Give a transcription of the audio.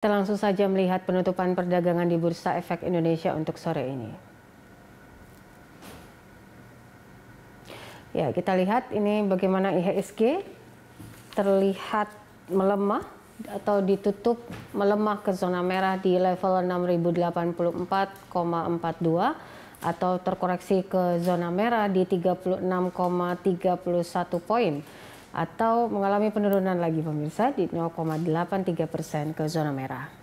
Kita langsung saja melihat penutupan perdagangan di Bursa Efek Indonesia untuk sore ini. Ya, kita lihat ini bagaimana IHSG terlihat melemah atau ditutup melemah ke zona merah di level 6084,42 atau terkoreksi ke zona merah di 36,31 poin atau mengalami penurunan lagi pemirsa di 0,83 persen ke zona merah.